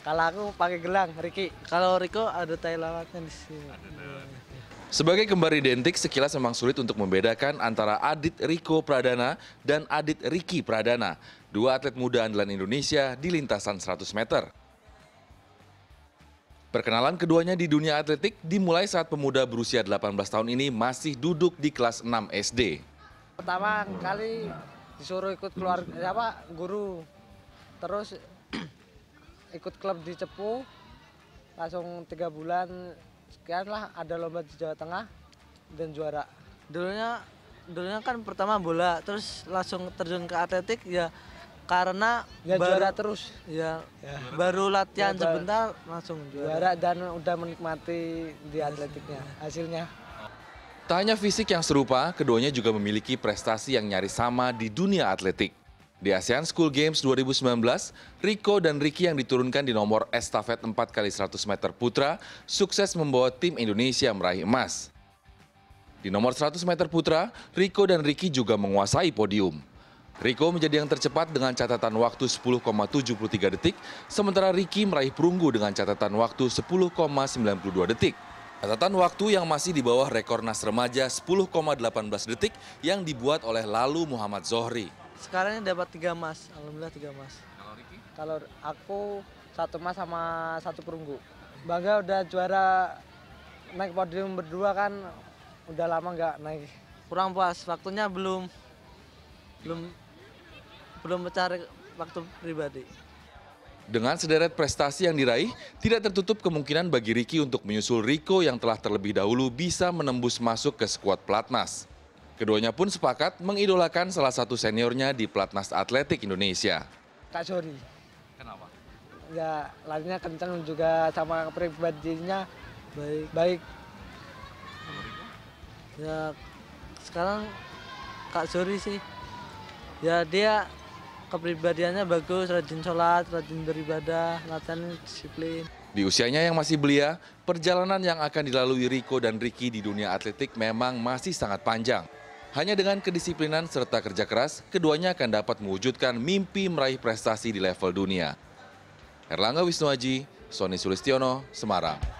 Kalau aku pakai gelang, Riki. Kalau Riko ada tai lalatnya di sini. Sebagai kembar identik, sekilas memang sulit untuk membedakan antara Adit Riko Pradana dan Adit Riki Pradana, dua atlet muda andalan Indonesia di lintasan 100 meter. Perkenalan keduanya di dunia atletik dimulai saat pemuda berusia 18 tahun ini masih duduk di kelas 6 SD. Pertama kali disuruh ikut keluar apa guru. Terus ikut klub di Cepu langsung tiga bulan sekian lah ada lomba di Jawa Tengah dan juara dulunya dulunya kan pertama bola terus langsung terjun ke atletik ya karena ya, baru, juara terus ya, ya. baru latihan ya, sebentar langsung juara. juara dan udah menikmati di atletiknya hasilnya tak hanya fisik yang serupa keduanya juga memiliki prestasi yang nyaris sama di dunia atletik di ASEAN School Games 2019, Rico dan Ricky yang diturunkan di nomor estafet 4 kali 100 meter putra sukses membawa tim Indonesia meraih emas. Di nomor 100 meter putra, Rico dan Ricky juga menguasai podium. Rico menjadi yang tercepat dengan catatan waktu 10,73 detik, sementara Ricky meraih perunggu dengan catatan waktu 10,92 detik. Catatan waktu yang masih di bawah rekor Nas remaja 10,18 detik yang dibuat oleh Lalu Muhammad Zohri. Sekarang ini dapat tiga emas, alhamdulillah tiga emas. Kalau Riki? Kalau aku satu emas sama satu perunggu. Bangga udah juara naik podium berdua kan udah lama nggak naik. Kurang puas, waktunya belum belum belum mencari waktu pribadi. Dengan sederet prestasi yang diraih, tidak tertutup kemungkinan bagi Riki untuk menyusul Riko yang telah terlebih dahulu bisa menembus masuk ke skuad pelatnas. Keduanya pun sepakat mengidolakan salah satu seniornya di Platnas Atletik Indonesia. Kak Sori. Kenapa? Ya larinya kencang juga sama pribadinya baik. Baik. Ya sekarang Kak Sori sih. Ya dia kepribadiannya bagus, rajin sholat, rajin beribadah, latihan disiplin. Di usianya yang masih belia, perjalanan yang akan dilalui Riko dan Riki di dunia atletik memang masih sangat panjang. Hanya dengan kedisiplinan serta kerja keras, keduanya akan dapat mewujudkan mimpi meraih prestasi di level dunia. Erlangga Wisnuaji, Sony Sulistiono, Semarang.